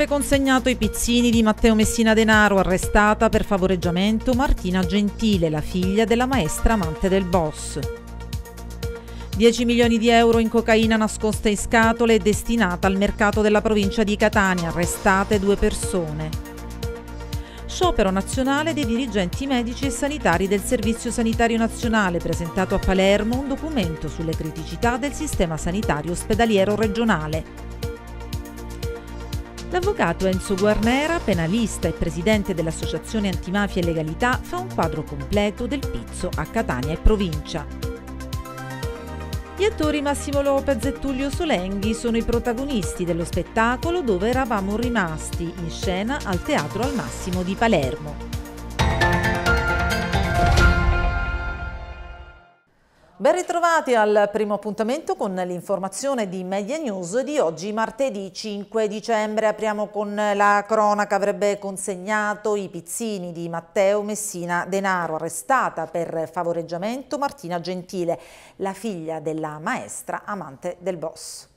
avrebbe consegnato i pizzini di Matteo Messina Denaro, arrestata per favoreggiamento Martina Gentile, la figlia della maestra amante del boss. 10 milioni di euro in cocaina nascosta in scatole e destinata al mercato della provincia di Catania, arrestate due persone. Sciopero nazionale dei dirigenti medici e sanitari del Servizio Sanitario Nazionale, presentato a Palermo un documento sulle criticità del sistema sanitario ospedaliero regionale. L'avvocato Enzo Guarnera, penalista e presidente dell'Associazione Antimafia e Legalità, fa un quadro completo del pizzo a Catania e provincia. Gli attori Massimo Lopez e Tullio Solenghi sono i protagonisti dello spettacolo dove eravamo rimasti in scena al Teatro al Massimo di Palermo. Ben ritrovati al primo appuntamento con l'informazione di Media News di oggi martedì 5 dicembre. Apriamo con la cronaca avrebbe consegnato i pizzini di Matteo Messina Denaro, arrestata per favoreggiamento Martina Gentile, la figlia della maestra amante del boss.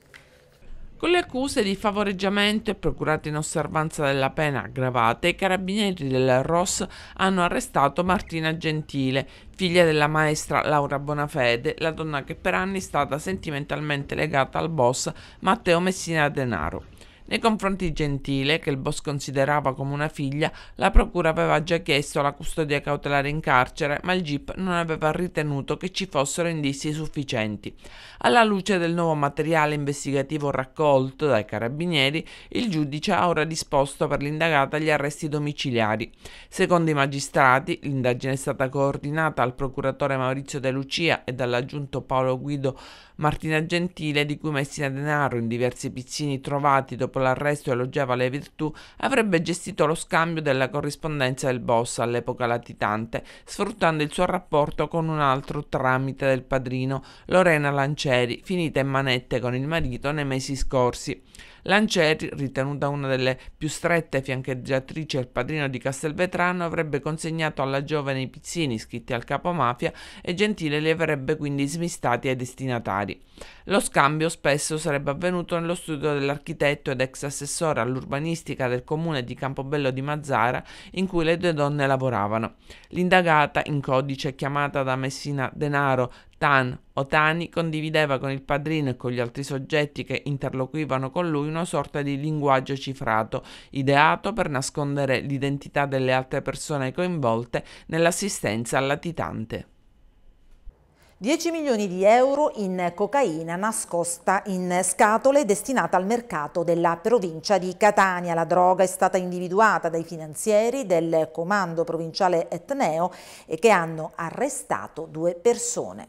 Con le accuse di favoreggiamento e procurate in osservanza della pena aggravate, i carabinieri del ROS hanno arrestato Martina Gentile, figlia della maestra Laura Bonafede, la donna che per anni è stata sentimentalmente legata al boss Matteo Messina Denaro. Nei confronti di Gentile, che il boss considerava come una figlia, la procura aveva già chiesto la custodia cautelare in carcere, ma il GIP non aveva ritenuto che ci fossero indizi sufficienti. Alla luce del nuovo materiale investigativo raccolto dai carabinieri, il giudice ha ora disposto per l'indagata gli arresti domiciliari. Secondo i magistrati, l'indagine è stata coordinata al procuratore Maurizio De Lucia e dall'aggiunto Paolo Guido Martina Gentile, di cui Messina Denaro in diversi pizzini trovati dopo l'arresto e elogiava le virtù, avrebbe gestito lo scambio della corrispondenza del boss all'epoca latitante, sfruttando il suo rapporto con un altro tramite del padrino, Lorena Lanceri, finita in manette con il marito nei mesi scorsi. Lancieri, ritenuta una delle più strette fiancheggiatrici al padrino di Castelvetrano, avrebbe consegnato alla giovane i pizzini scritti al capo mafia e Gentile li avrebbe quindi smistati ai destinatari. Lo scambio spesso sarebbe avvenuto nello studio dell'architetto ed ex assessore all'urbanistica del comune di Campobello di Mazzara in cui le due donne lavoravano. L'indagata, in codice chiamata da Messina Denaro Tan o Tani, condivideva con il padrino e con gli altri soggetti che interloquivano con lui una sorta di linguaggio cifrato, ideato per nascondere l'identità delle altre persone coinvolte nell'assistenza al latitante. 10 milioni di euro in cocaina nascosta in scatole destinata al mercato della provincia di Catania. La droga è stata individuata dai finanzieri del comando provinciale Etneo e che hanno arrestato due persone.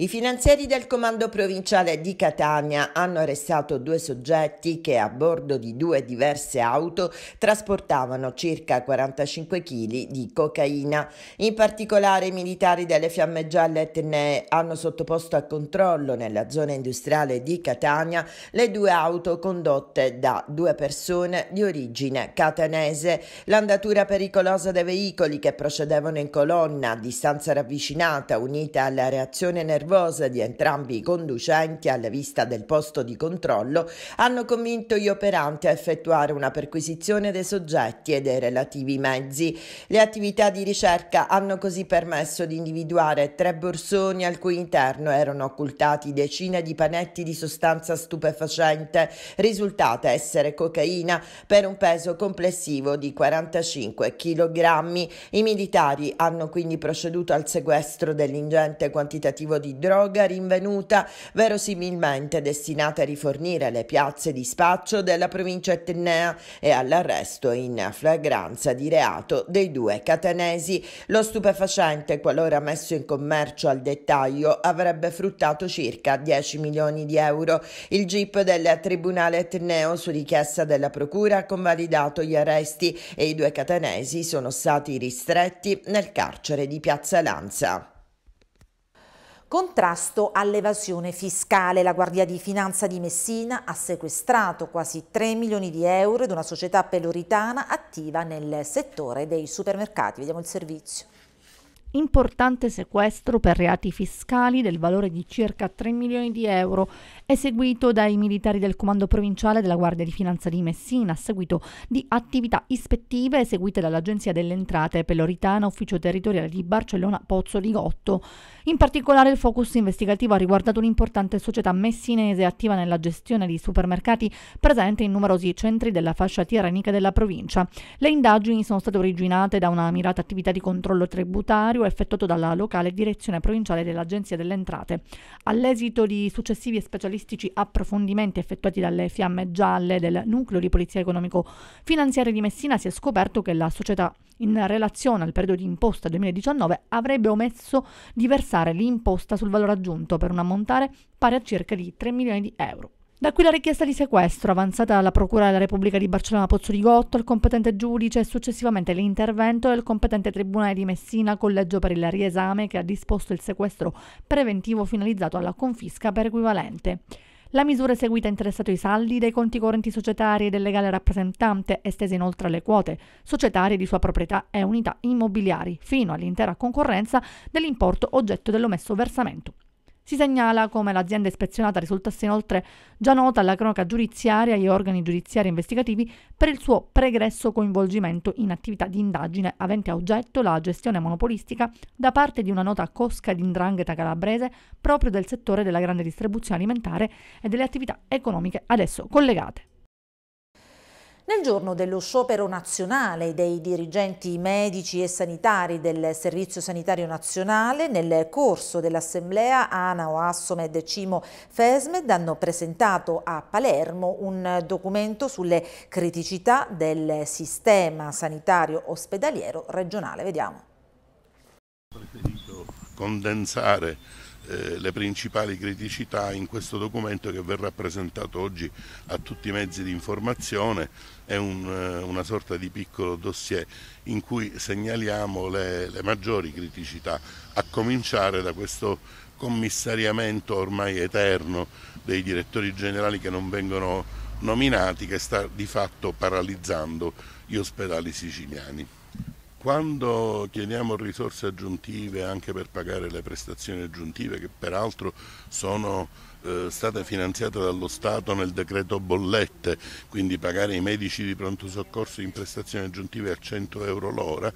I finanzieri del comando provinciale di Catania hanno arrestato due soggetti che a bordo di due diverse auto trasportavano circa 45 kg di cocaina. In particolare i militari delle Fiamme Gialle Etnee hanno sottoposto a controllo nella zona industriale di Catania le due auto condotte da due persone di origine catanese. L'andatura pericolosa dei veicoli che procedevano in colonna a distanza ravvicinata unita alla reazione nervosa nervosa di entrambi i conducenti alla vista del posto di controllo hanno convinto gli operanti a effettuare una perquisizione dei soggetti e dei relativi mezzi. Le attività di ricerca hanno così permesso di individuare tre borsoni al cui interno erano occultati decine di panetti di sostanza stupefacente, risultata essere cocaina per un peso complessivo di 45 kg. I militari hanno quindi proceduto al sequestro dell'ingente quantitativo di droga rinvenuta verosimilmente destinata a rifornire le piazze di spaccio della provincia etnea e all'arresto in flagranza di reato dei due catanesi. Lo stupefacente, qualora messo in commercio al dettaglio, avrebbe fruttato circa 10 milioni di euro. Il GIP del Tribunale etneo, su richiesta della Procura, ha convalidato gli arresti e i due catanesi sono stati ristretti nel carcere di Piazza Lanza. Contrasto all'evasione fiscale. La Guardia di Finanza di Messina ha sequestrato quasi 3 milioni di euro di una società peloritana attiva nel settore dei supermercati. Vediamo il servizio importante sequestro per reati fiscali del valore di circa 3 milioni di euro, eseguito dai militari del Comando Provinciale della Guardia di Finanza di Messina a seguito di attività ispettive eseguite dall'Agenzia delle Entrate Peloritana, ufficio territoriale di Barcellona Pozzo di Gotto. In particolare il focus investigativo ha riguardato un'importante società messinese attiva nella gestione di supermercati presente in numerosi centri della fascia tirrenica della provincia. Le indagini sono state originate da una mirata attività di controllo tributario controllo effettuato dalla locale direzione provinciale dell'Agenzia delle Entrate. All'esito di successivi e specialistici approfondimenti effettuati dalle fiamme gialle del nucleo di polizia economico-finanziaria di Messina si è scoperto che la società in relazione al periodo di imposta 2019 avrebbe omesso di versare l'imposta sul valore aggiunto per un ammontare pari a circa di 3 milioni di euro. Da qui la richiesta di sequestro avanzata dalla Procura della Repubblica di Barcellona Pozzo di Gotto al competente giudice e successivamente l'intervento del competente Tribunale di Messina Collegio per il riesame che ha disposto il sequestro preventivo finalizzato alla confisca per equivalente. La misura eseguita ha interessato i saldi dei conti correnti societari e del legale rappresentante, estese inoltre alle quote societarie di sua proprietà e unità immobiliari, fino all'intera concorrenza dell'importo oggetto dell'omesso versamento. Si segnala come l'azienda ispezionata risultasse inoltre già nota alla cronaca giudiziaria e agli organi giudiziari investigativi per il suo pregresso coinvolgimento in attività di indagine avente a oggetto la gestione monopolistica da parte di una nota cosca di indrangheta calabrese proprio del settore della grande distribuzione alimentare e delle attività economiche ad esso collegate. Nel giorno dello sciopero nazionale dei dirigenti medici e sanitari del Servizio Sanitario Nazionale, nel corso dell'assemblea ANA, OASSOMED e CIMO FESMED hanno presentato a Palermo un documento sulle criticità del sistema sanitario ospedaliero regionale. Vediamo. Ho preferito condensare eh, le principali criticità in questo documento che verrà presentato oggi a tutti i mezzi di informazione, è un, eh, una sorta di piccolo dossier in cui segnaliamo le, le maggiori criticità, a cominciare da questo commissariamento ormai eterno dei direttori generali che non vengono nominati che sta di fatto paralizzando gli ospedali siciliani. Quando chiediamo risorse aggiuntive anche per pagare le prestazioni aggiuntive, che peraltro sono eh, state finanziate dallo Stato nel decreto bollette, quindi pagare i medici di pronto soccorso in prestazioni aggiuntive a 100 euro l'ora,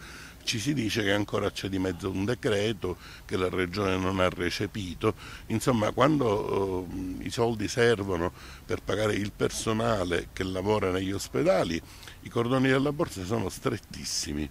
ci si dice che ancora c'è di mezzo un decreto che la Regione non ha recepito, insomma quando eh, i soldi servono per pagare il personale che lavora negli ospedali, i cordoni della borsa sono strettissimi.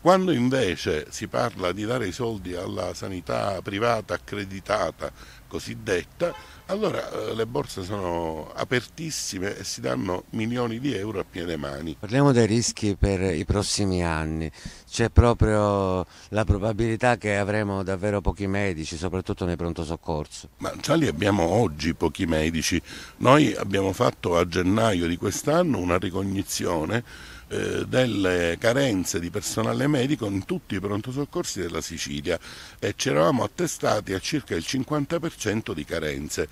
Quando invece si parla di dare i soldi alla sanità privata accreditata, cosiddetta, allora eh, le borse sono apertissime e si danno milioni di euro a piene mani. Parliamo dei rischi per i prossimi anni, c'è proprio la probabilità che avremo davvero pochi medici, soprattutto nei pronto soccorso. Ma già li abbiamo oggi pochi medici, noi abbiamo fatto a gennaio di quest'anno una ricognizione eh, delle carenze di personale medico in tutti i pronto soccorsi della Sicilia e ci eravamo attestati a circa il 50% di carenze.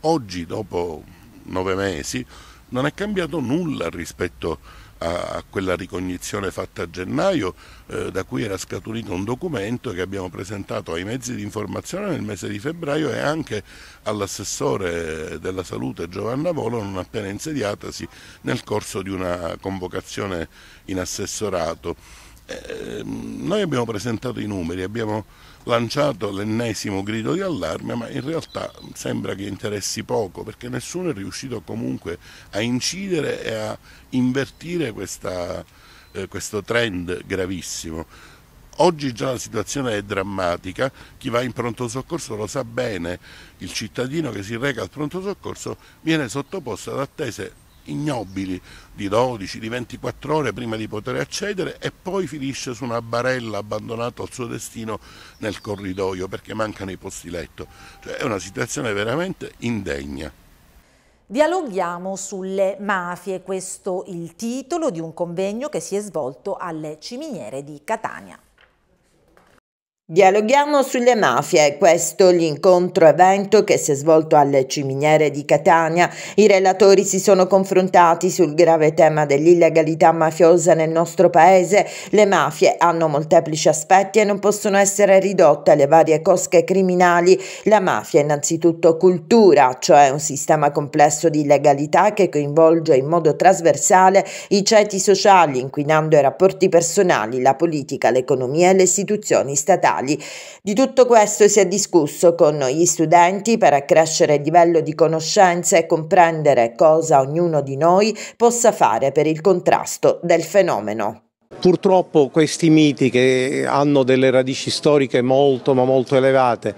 Oggi, dopo nove mesi, non è cambiato nulla rispetto a a, quella ricognizione fatta a gennaio eh, da cui era scaturito un documento che abbiamo presentato ai mezzi di informazione nel mese di febbraio e anche all'assessore della salute Giovanna Volo non appena insediatasi nel corso di una convocazione in assessorato. Eh, noi abbiamo presentato i numeri, abbiamo lanciato l'ennesimo grido di allarme, ma in realtà sembra che interessi poco perché nessuno è riuscito comunque a incidere e a invertire questa, eh, questo trend gravissimo. Oggi già la situazione è drammatica, chi va in pronto soccorso lo sa bene, il cittadino che si reca al pronto soccorso viene sottoposto ad attese ignobili di 12, di 24 ore prima di poter accedere e poi finisce su una barella abbandonata al suo destino nel corridoio perché mancano i posti letto. Cioè, è una situazione veramente indegna. Dialoghiamo sulle mafie, questo il titolo di un convegno che si è svolto alle Ciminiere di Catania. Dialoghiamo sulle mafie, questo è l'incontro evento che si è svolto alle ciminiere di Catania. I relatori si sono confrontati sul grave tema dell'illegalità mafiosa nel nostro paese. Le mafie hanno molteplici aspetti e non possono essere ridotte alle varie cosche criminali. La mafia è innanzitutto cultura, cioè un sistema complesso di illegalità che coinvolge in modo trasversale i ceti sociali, inquinando i rapporti personali, la politica, l'economia e le istituzioni statali mentali. Di tutto questo si è discusso con gli studenti per accrescere il livello di conoscenza e comprendere cosa ognuno di noi possa fare per il contrasto del fenomeno. Purtroppo questi miti che hanno delle radici storiche molto ma molto elevate,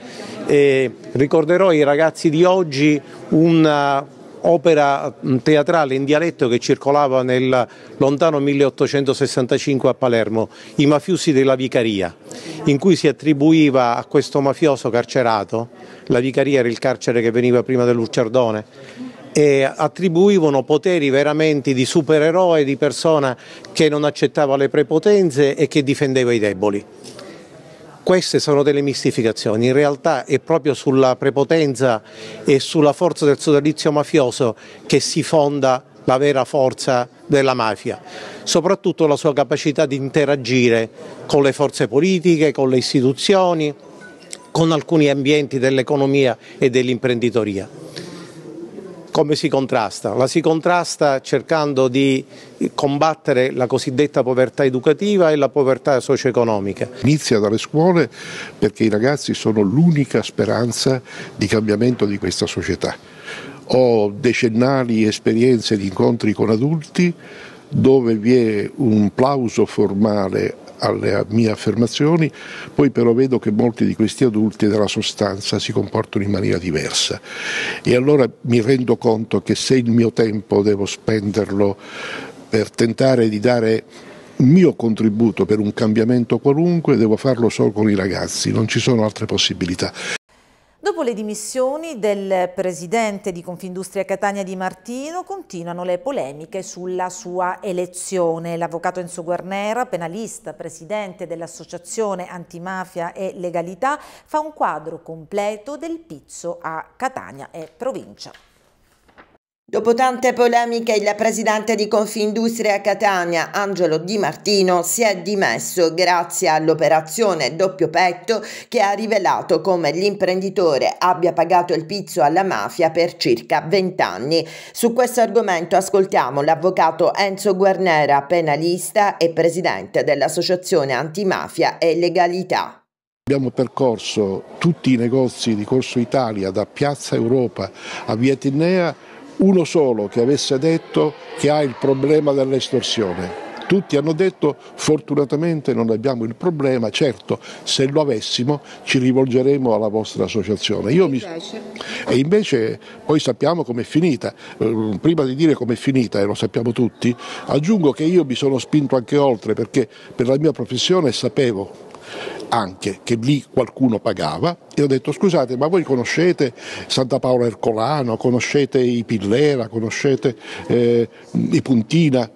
ricorderò ai ragazzi di oggi una, opera mm, teatrale in dialetto che circolava nel lontano 1865 a Palermo, I mafiosi della vicaria, in cui si attribuiva a questo mafioso carcerato, la vicaria era il carcere che veniva prima dell'Urciardone, e attribuivano poteri veramente di supereroe, di persona che non accettava le prepotenze e che difendeva i deboli. Queste sono delle mistificazioni, in realtà è proprio sulla prepotenza e sulla forza del sodalizio mafioso che si fonda la vera forza della mafia, soprattutto la sua capacità di interagire con le forze politiche, con le istituzioni, con alcuni ambienti dell'economia e dell'imprenditoria. Come si contrasta? La si contrasta cercando di combattere la cosiddetta povertà educativa e la povertà socio-economica. Inizia dalle scuole perché i ragazzi sono l'unica speranza di cambiamento di questa società. Ho decennali esperienze di incontri con adulti dove vi è un plauso formale alle mie affermazioni, poi però vedo che molti di questi adulti della sostanza si comportano in maniera diversa e allora mi rendo conto che se il mio tempo devo spenderlo per tentare di dare il mio contributo per un cambiamento qualunque, devo farlo solo con i ragazzi, non ci sono altre possibilità. Dopo le dimissioni del presidente di Confindustria Catania Di Martino continuano le polemiche sulla sua elezione. L'avvocato Enzo Guarnera, penalista, presidente dell'associazione antimafia e legalità, fa un quadro completo del pizzo a Catania e provincia. Dopo tante polemiche, il presidente di Confindustria Catania, Angelo Di Martino, si è dimesso grazie all'operazione doppio petto che ha rivelato come l'imprenditore abbia pagato il pizzo alla mafia per circa 20 anni. Su questo argomento ascoltiamo l'avvocato Enzo Guarnera, penalista e presidente dell'Associazione Antimafia e Legalità. Abbiamo percorso tutti i negozi di Corso Italia, da Piazza Europa a Via Tinnea uno solo che avesse detto che ha il problema dell'estorsione. Tutti hanno detto fortunatamente non abbiamo il problema, certo se lo avessimo ci rivolgeremo alla vostra associazione. E Mi... e invece poi sappiamo com'è finita. Eh, prima di dire com'è finita, e lo sappiamo tutti, aggiungo che io mi sono spinto anche oltre perché per la mia professione sapevo anche che lì qualcuno pagava e ho detto scusate ma voi conoscete Santa Paola Ercolano, conoscete i Pillera, conoscete eh, i Puntina?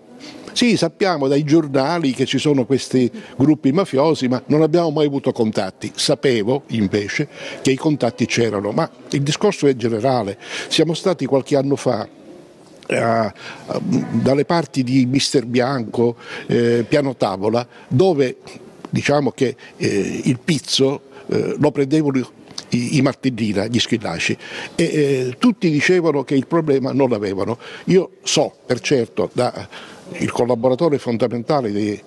Sì, sappiamo dai giornali che ci sono questi gruppi mafiosi, ma non abbiamo mai avuto contatti. Sapevo invece che i contatti c'erano, ma il discorso è generale. Siamo stati qualche anno fa eh, dalle parti di Mister Bianco, eh, Piano Tavola, dove diciamo che eh, il pizzo eh, lo prendevano i, i martellina, gli schillaci e eh, tutti dicevano che il problema non l'avevano. Io so per certo da il collaboratore fondamentale di,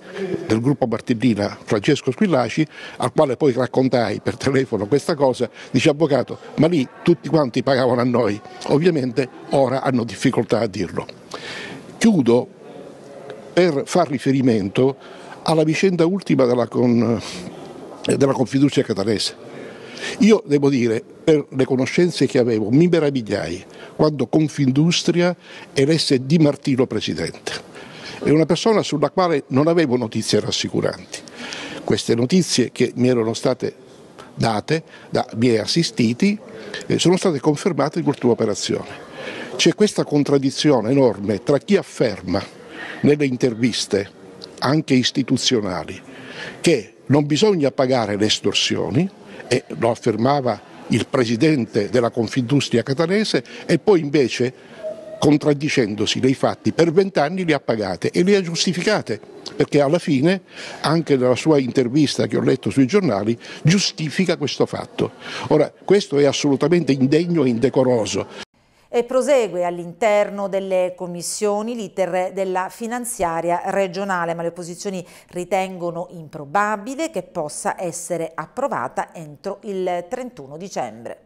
del gruppo Martellina, Francesco Squillaci, al quale poi raccontai per telefono questa cosa, dice avvocato, ma lì tutti quanti pagavano a noi, ovviamente ora hanno difficoltà a dirlo. Chiudo per far riferimento alla vicenda ultima della, con, eh, della Confiducia catanese. Io devo dire, per le conoscenze che avevo, mi meravigliai quando Confindustria elesse Di Martino presidente. È una persona sulla quale non avevo notizie rassicuranti. Queste notizie che mi erano state date da miei assistiti eh, sono state confermate in questa operazione. C'è questa contraddizione enorme tra chi afferma nelle interviste anche istituzionali, che non bisogna pagare le estorsioni, e lo affermava il presidente della Confindustria catanese, e poi invece contraddicendosi nei fatti, per vent'anni le ha pagate e le ha giustificate, perché alla fine, anche nella sua intervista che ho letto sui giornali, giustifica questo fatto. Ora, questo è assolutamente indegno e indecoroso e prosegue all'interno delle commissioni l'iter della finanziaria regionale, ma le opposizioni ritengono improbabile che possa essere approvata entro il 31 dicembre.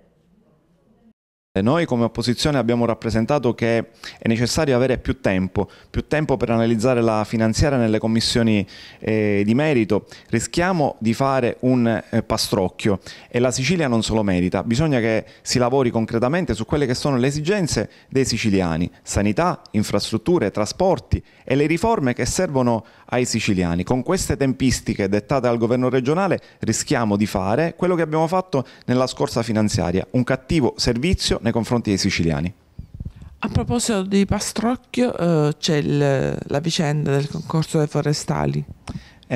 Noi come opposizione abbiamo rappresentato che è necessario avere più tempo, più tempo per analizzare la finanziaria nelle commissioni eh, di merito. Rischiamo di fare un eh, pastrocchio e la Sicilia non se lo merita. Bisogna che si lavori concretamente su quelle che sono le esigenze dei siciliani, sanità, infrastrutture, trasporti e le riforme che servono ai siciliani. Con queste tempistiche dettate dal governo regionale rischiamo di fare quello che abbiamo fatto nella scorsa finanziaria, un cattivo servizio nei confronti dei siciliani. A proposito di Pastrocchio, eh, c'è il, la vicenda del concorso dei forestali.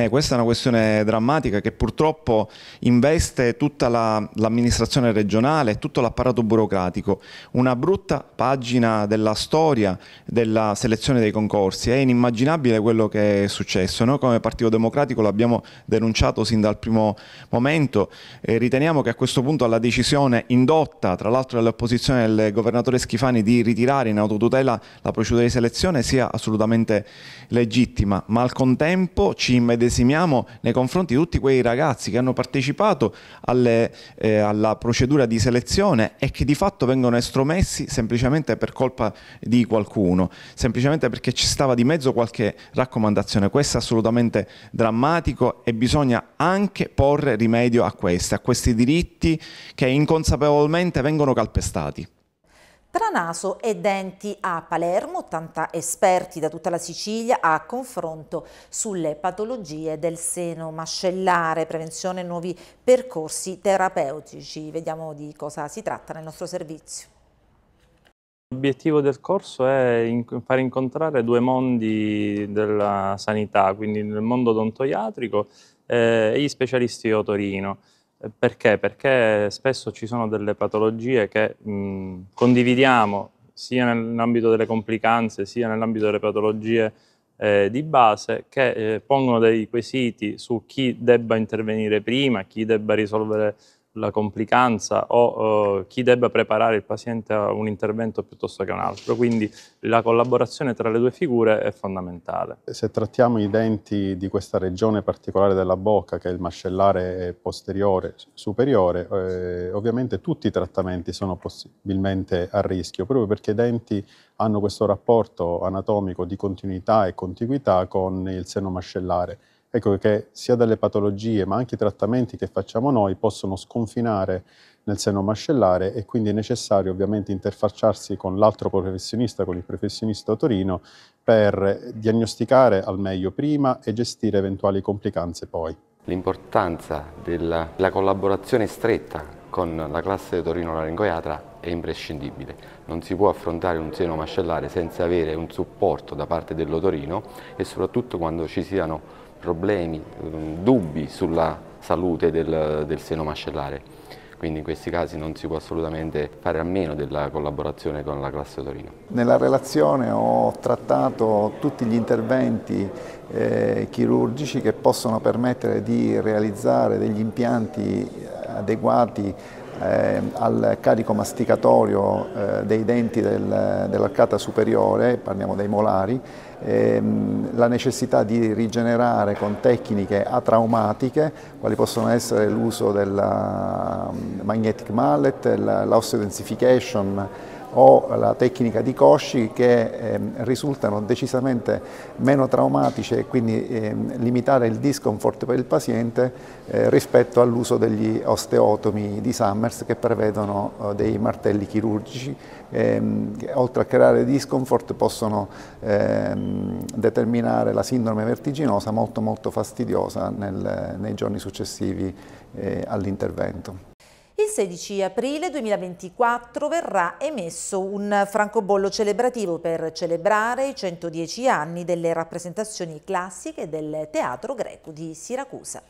Eh, questa è una questione drammatica che purtroppo investe tutta l'amministrazione regionale e tutto l'apparato burocratico. Una brutta pagina della storia della selezione dei concorsi. È inimmaginabile quello che è successo. Noi come Partito Democratico l'abbiamo denunciato sin dal primo momento. Eh, riteniamo che a questo punto la decisione indotta, tra l'altro dall'opposizione del governatore Schifani, di ritirare in autotutela la procedura di selezione sia assolutamente legittima, ma al contempo ci immedesimiamo immedesimiamo nei confronti di tutti quei ragazzi che hanno partecipato alle, eh, alla procedura di selezione e che di fatto vengono estromessi semplicemente per colpa di qualcuno, semplicemente perché ci stava di mezzo qualche raccomandazione. Questo è assolutamente drammatico e bisogna anche porre rimedio a questi, a questi diritti che inconsapevolmente vengono calpestati. Tra naso e denti a Palermo, 80 esperti da tutta la Sicilia a confronto sulle patologie del seno mascellare, prevenzione e nuovi percorsi terapeutici. Vediamo di cosa si tratta nel nostro servizio. L'obiettivo del corso è far incontrare due mondi della sanità, quindi il mondo odontoiatrico eh, e gli specialisti otorino. Torino. Perché? Perché spesso ci sono delle patologie che mh, condividiamo sia nell'ambito delle complicanze sia nell'ambito delle patologie eh, di base che eh, pongono dei quesiti su chi debba intervenire prima, chi debba risolvere la complicanza o eh, chi debba preparare il paziente a un intervento piuttosto che un altro, quindi la collaborazione tra le due figure è fondamentale. Se trattiamo i denti di questa regione particolare della bocca, che è il mascellare posteriore superiore, eh, ovviamente tutti i trattamenti sono possibilmente a rischio, proprio perché i denti hanno questo rapporto anatomico di continuità e contiguità con il seno mascellare Ecco che sia dalle patologie ma anche i trattamenti che facciamo noi possono sconfinare nel seno mascellare e quindi è necessario ovviamente interfacciarsi con l'altro professionista, con il professionista Torino, per diagnosticare al meglio prima e gestire eventuali complicanze poi. L'importanza della collaborazione stretta con la classe Torino Laringoiatra è imprescindibile. Non si può affrontare un seno mascellare senza avere un supporto da parte dell'otorino e soprattutto quando ci siano problemi, ehm, dubbi sulla salute del, del seno mascellare. Quindi in questi casi non si può assolutamente fare a meno della collaborazione con la classe Torino. Nella relazione ho trattato tutti gli interventi eh, chirurgici che possono permettere di realizzare degli impianti adeguati eh, al carico masticatorio eh, dei denti del, dell'arcata superiore, parliamo dei molari, ehm, la necessità di rigenerare con tecniche atraumatiche, quali possono essere l'uso del mm, magnetic mallet, l'osteodensification, o la tecnica di Cosci che eh, risultano decisamente meno traumatici e quindi eh, limitare il discomfort per il paziente eh, rispetto all'uso degli osteotomi di Summers che prevedono eh, dei martelli chirurgici ehm, che oltre a creare discomfort possono ehm, determinare la sindrome vertiginosa molto molto fastidiosa nel, nei giorni successivi eh, all'intervento. Il 16 aprile 2024 verrà emesso un francobollo celebrativo per celebrare i 110 anni delle rappresentazioni classiche del Teatro Greco di Siracusa.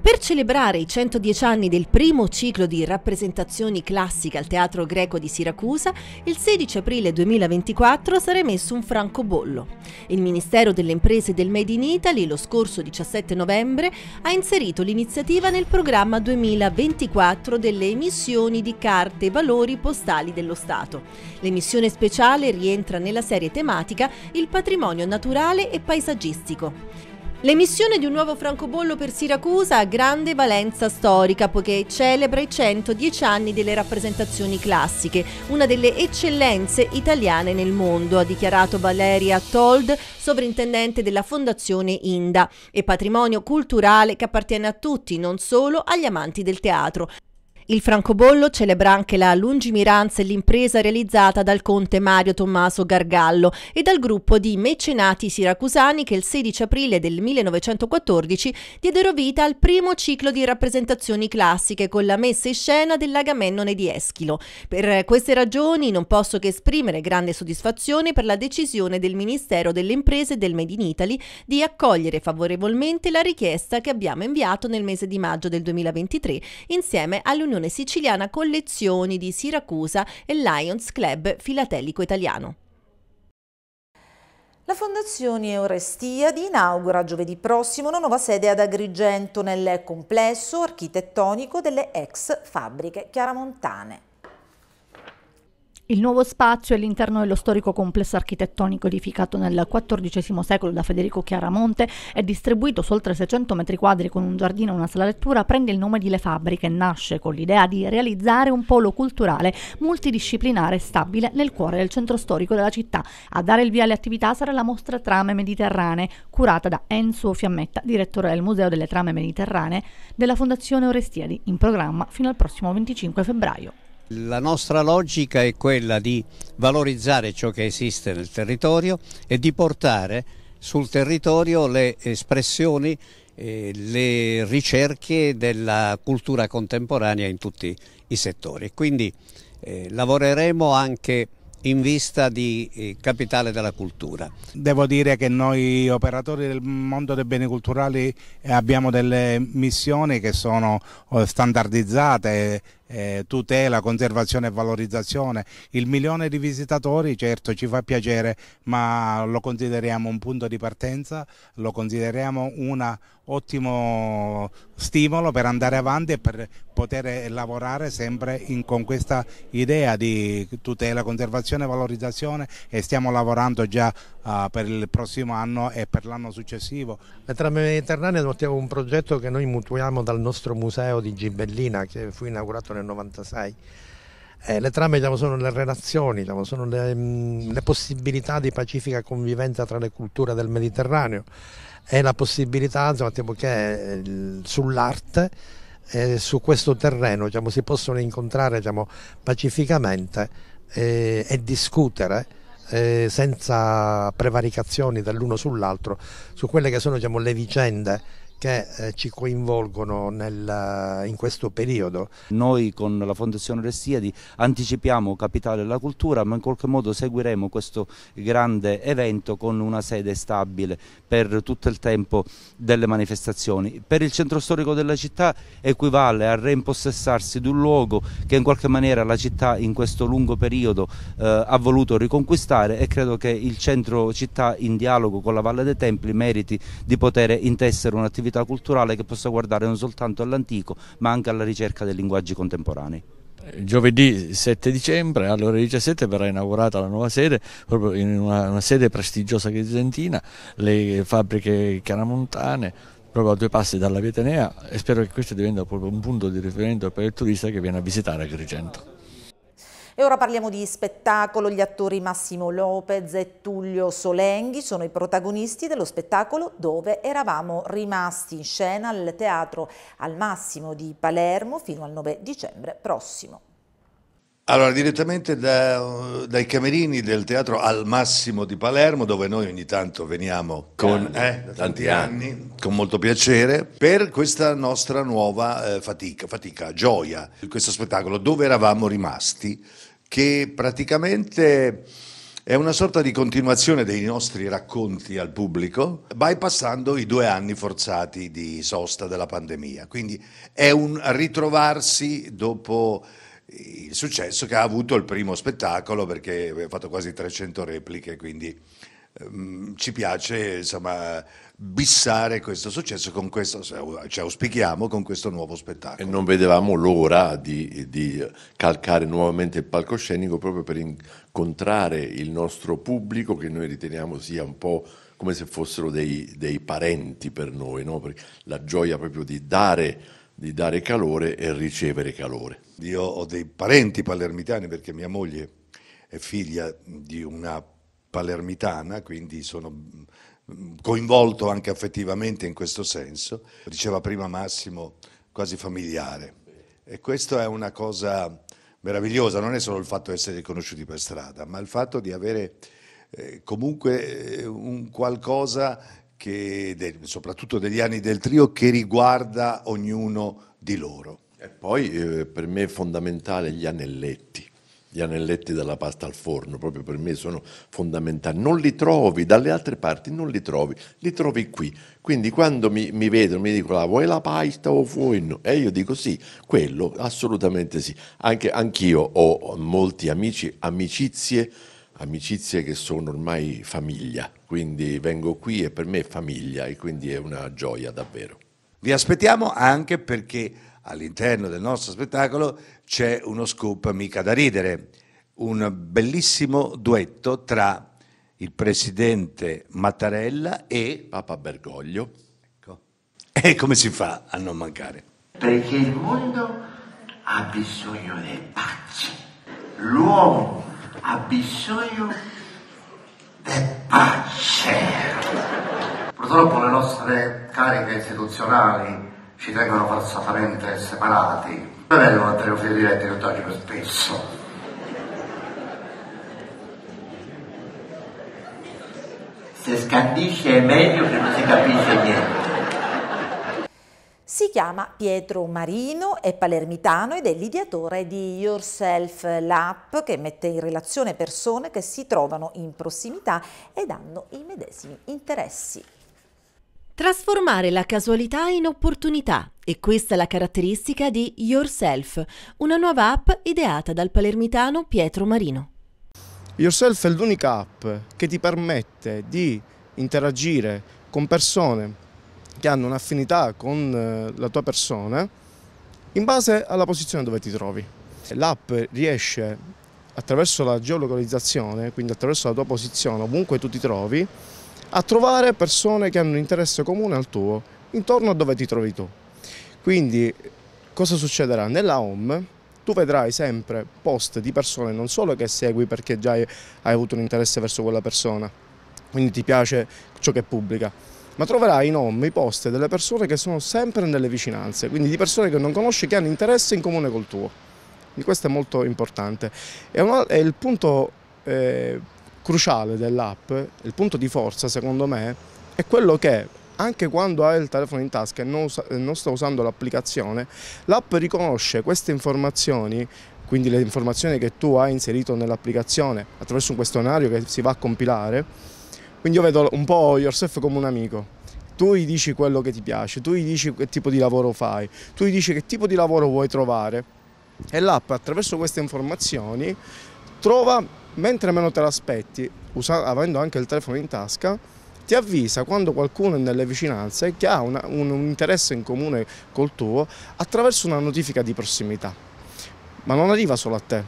Per celebrare i 110 anni del primo ciclo di rappresentazioni classiche al Teatro Greco di Siracusa, il 16 aprile 2024 sarà emesso un francobollo. Il Ministero delle Imprese del Made in Italy lo scorso 17 novembre ha inserito l'iniziativa nel programma 2024 delle emissioni di carte e valori postali dello Stato. L'emissione speciale rientra nella serie tematica Il patrimonio naturale e paesaggistico. L'emissione di un nuovo francobollo per Siracusa ha grande valenza storica poiché celebra i 110 anni delle rappresentazioni classiche, una delle eccellenze italiane nel mondo, ha dichiarato Valeria Told, sovrintendente della Fondazione Inda, e patrimonio culturale che appartiene a tutti, non solo agli amanti del teatro. Il francobollo celebra anche la lungimiranza e l'impresa realizzata dal conte Mario Tommaso Gargallo e dal gruppo di mecenati siracusani che il 16 aprile del 1914 diedero vita al primo ciclo di rappresentazioni classiche con la messa in scena dell'Agamennone di Eschilo. Per queste ragioni non posso che esprimere grande soddisfazione per la decisione del Ministero delle Imprese del Made in Italy di accogliere favorevolmente la richiesta che abbiamo inviato nel mese di maggio del 2023 insieme all'Unione dell'Unione Siciliana Collezioni di Siracusa e Lions Club Filatelico Italiano. La Fondazione Orestiadi inaugura giovedì prossimo una nuova sede ad Agrigento nel complesso architettonico delle ex fabbriche chiaramontane. Il nuovo spazio è all'interno dello storico complesso architettonico edificato nel XIV secolo da Federico Chiaramonte e distribuito su oltre 600 metri quadri con un giardino e una sala lettura, prende il nome di Le Fabbriche e nasce con l'idea di realizzare un polo culturale multidisciplinare stabile nel cuore del centro storico della città. A dare il via alle attività sarà la mostra Trame Mediterranee, curata da Enzo Fiammetta, direttore del Museo delle Trame Mediterranee della Fondazione Orestiadi, in programma fino al prossimo 25 febbraio. La nostra logica è quella di valorizzare ciò che esiste nel territorio e di portare sul territorio le espressioni, eh, le ricerche della cultura contemporanea in tutti i settori. Quindi eh, lavoreremo anche in vista di eh, capitale della cultura. Devo dire che noi operatori del mondo dei beni culturali abbiamo delle missioni che sono eh, standardizzate eh, tutela, conservazione e valorizzazione. Il milione di visitatori certo ci fa piacere ma lo consideriamo un punto di partenza, lo consideriamo un ottimo stimolo per andare avanti e per poter lavorare sempre in, con questa idea di tutela, conservazione e valorizzazione e stiamo lavorando già uh, per il prossimo anno e per l'anno successivo. La trama mediterranea è un progetto che noi mutuiamo dal nostro museo di Gibellina che fu inaugurato nel nel 96. Eh, le trame diciamo, sono le relazioni, diciamo, sono le, mh, mm, le, possibilità di pacifica convivenza tra le culture del Mediterraneo e la possibilità insomma, tipo, che eh, sull'arte eh, su questo terreno diciamo, si possono incontrare diciamo, pacificamente eh, e discutere eh, senza prevaricazioni dall'uno sull'altro su quelle che sono diciamo, le vicende che eh, ci coinvolgono nel, eh, in questo periodo. Noi con la Fondazione Restiadi anticipiamo Capitale alla Cultura ma in qualche modo seguiremo questo grande evento con una sede stabile per tutto il tempo delle manifestazioni. Per il centro storico della città equivale a reimpossessarsi di un luogo che in qualche maniera la città in questo lungo periodo eh, ha voluto riconquistare e credo che il centro città in dialogo con la Valle dei Templi meriti di poter intessere un'attività attività culturale che possa guardare non soltanto all'antico ma anche alla ricerca dei linguaggi contemporanei. Eh, giovedì 7 dicembre alle ore 17 verrà inaugurata la nuova sede, proprio in una, una sede prestigiosa che chiesentina, le fabbriche caramontane, proprio a due passi dalla Vietenea e spero che questo diventi un punto di riferimento per il turista che viene a visitare Agrigento. E ora parliamo di spettacolo, gli attori Massimo Lopez e Tullio Solenghi sono i protagonisti dello spettacolo dove eravamo rimasti in scena al Teatro al Massimo di Palermo fino al 9 dicembre prossimo. Allora, direttamente da, dai camerini del teatro Al Massimo di Palermo, dove noi ogni tanto veniamo con, eh, anni, eh, da tanti, tanti anni, anni, con molto piacere, per questa nostra nuova eh, fatica, fatica, gioia, questo spettacolo, dove eravamo rimasti, che praticamente è una sorta di continuazione dei nostri racconti al pubblico, bypassando i due anni forzati di sosta della pandemia. Quindi è un ritrovarsi dopo il successo che ha avuto il primo spettacolo perché ha fatto quasi 300 repliche, quindi um, ci piace insomma, bissare questo successo con questo, ci auspichiamo con questo nuovo spettacolo. E non vedevamo l'ora di, di calcare nuovamente il palcoscenico proprio per incontrare il nostro pubblico che noi riteniamo sia un po' come se fossero dei, dei parenti per noi, no? la gioia proprio di dare, di dare calore e ricevere calore. Io ho dei parenti palermitani perché mia moglie è figlia di una palermitana, quindi sono mm, coinvolto anche affettivamente in questo senso. Diceva prima Massimo, quasi familiare. E questa è una cosa meravigliosa, non è solo il fatto di essere riconosciuti per strada, ma il fatto di avere eh, comunque eh, un qualcosa che, soprattutto degli anni del trio, che riguarda ognuno di loro. E poi eh, per me è fondamentale gli anelletti gli anelletti della pasta al forno, proprio per me sono fondamentali. Non li trovi dalle altre parti, non li trovi, li trovi qui. Quindi quando mi, mi vedono mi dicono ah, vuoi la pasta o forno? E io dico sì, quello assolutamente sì. Anche, anch'io ho molti amici, amicizie, amicizie che sono ormai famiglia, quindi vengo qui e per me è famiglia e quindi è una gioia davvero. Vi aspettiamo anche perché all'interno del nostro spettacolo c'è uno scoop mica da ridere, un bellissimo duetto tra il presidente Mattarella e Papa Bergoglio. Ecco. E come si fa a non mancare? Perché il mondo ha bisogno di pace, l'uomo ha bisogno di pace. Purtroppo le nostre cariche istituzionali ci tengono falsamente separati. Non è un teoria diretti che oggi per spesso. Se scandisce è meglio che non si capisce niente. Si chiama Pietro Marino, è palermitano ed è l'ideatore di Yourself l'app che mette in relazione persone che si trovano in prossimità ed hanno i medesimi interessi. Trasformare la casualità in opportunità. E questa è la caratteristica di Yourself, una nuova app ideata dal palermitano Pietro Marino. Yourself è l'unica app che ti permette di interagire con persone che hanno un'affinità con eh, la tua persona in base alla posizione dove ti trovi. L'app riesce attraverso la geolocalizzazione, quindi attraverso la tua posizione, ovunque tu ti trovi, a trovare persone che hanno un interesse comune al tuo, intorno a dove ti trovi tu. Quindi cosa succederà? Nella home tu vedrai sempre post di persone non solo che segui perché già hai, avuto un interesse verso quella persona, quindi ti piace ciò che pubblica, ma troverai in home i post delle persone che sono sempre nelle vicinanze, quindi di persone che non conosci che hanno interesse in comune col tuo. Quindi questo è molto importante. È, una, e il punto eh, cruciale dell'app, il punto di forza secondo me, è quello che anche quando hai il telefono in tasca e non, non sto usando l'applicazione, l'app riconosce queste informazioni quindi le informazioni che tu hai inserito nell'applicazione attraverso un questionario che si va a compilare. Quindi io vedo un po' yourself come un amico. Tu gli dici quello che ti piace, tu gli dici che tipo di lavoro fai, tu gli dici che tipo di lavoro vuoi trovare e l'app attraverso queste informazioni trova mentre meno te l'aspetti, avendo anche il telefono in tasca, ti avvisa quando qualcuno è nelle vicinanze che ha una, un, un interesse in comune col tuo attraverso una notifica di prossimità. Ma non arriva solo a te,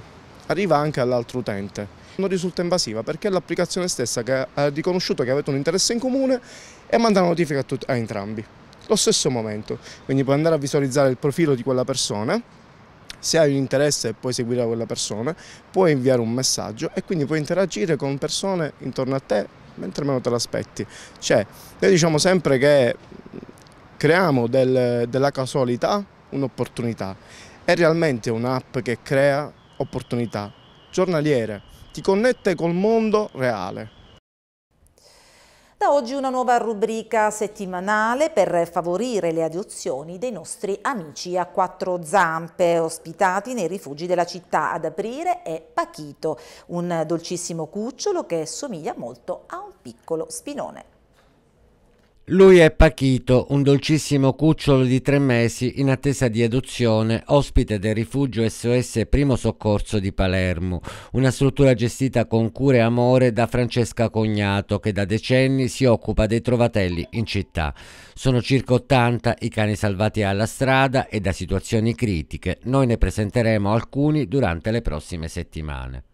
arriva anche all'altro utente. Non risulta invasiva perché è l'applicazione stessa che ha riconosciuto che avete un interesse in comune e manda la notifica a, a entrambi. Lo stesso momento, quindi puoi andare a visualizzare il profilo di quella persona se hai un interesse puoi seguire quella persona, puoi inviare un messaggio e quindi puoi interagire con persone intorno a te mentre meno te l'aspetti. Cioè, noi diciamo sempre che mm, creiamo del, della casualità un'opportunità. È realmente un'app che crea opportunità giornaliere, ti connette col mondo reale aperta oggi una nuova rubrica settimanale per favorire le adozioni dei nostri amici a quattro zampe ospitati nei rifugi della città. Ad aprire è Pachito, un dolcissimo cucciolo che somiglia molto a un piccolo spinone. Lui è Pachito, un dolcissimo cucciolo di tre mesi in attesa di adozione, ospite del rifugio SOS Primo Soccorso di Palermo, una struttura gestita con cura e amore da Francesca Cognato che da decenni si occupa dei trovatelli in città. Sono circa 80 i cani salvati alla strada e da situazioni critiche. Noi ne presenteremo alcuni durante le prossime settimane.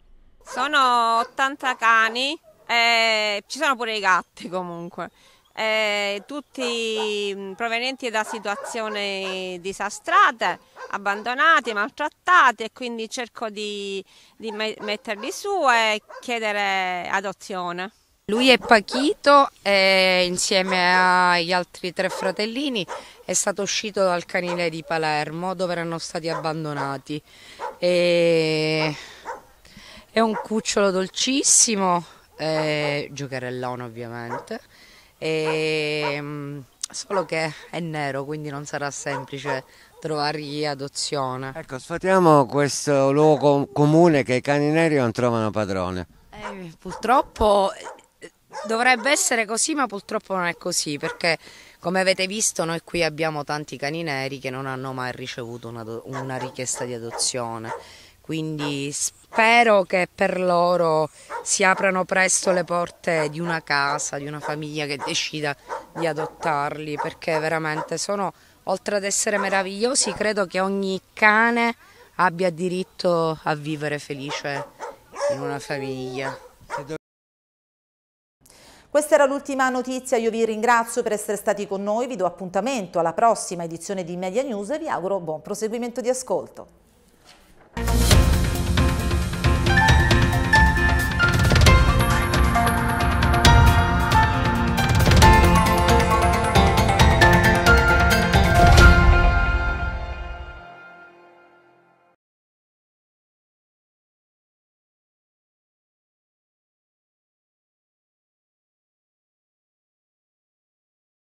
Sono 80 cani e eh, ci sono pure i gatti comunque eh, tutti mm, provenienti da situazioni disastrate, abbandonati, maltrattati e quindi cerco di, di metterli su e chiedere adozione. Lui è Pachito e eh, insieme agli altri tre fratellini è stato uscito dal canile di Palermo dove erano stati abbandonati. E... È un cucciolo dolcissimo, eh, giocherellone ovviamente. E, ehm, solo che è nero, quindi non sarà semplice trovargli adozione. Ecco, sfatiamo questo luogo comune che i cani neri non trovano padrone. Eh, purtroppo eh, dovrebbe essere così, ma purtroppo non è così, perché come avete visto noi qui abbiamo tanti cani neri che non hanno mai ricevuto una, una richiesta di adozione quindi spero che per loro si aprano presto le porte di una casa, di una famiglia che decida di adottarli, perché veramente sono, oltre ad essere meravigliosi, credo che ogni cane abbia diritto a vivere felice in una famiglia. Questa era l'ultima notizia, io vi ringrazio per essere stati con noi, vi do appuntamento alla prossima edizione di Media News e vi auguro buon proseguimento di ascolto.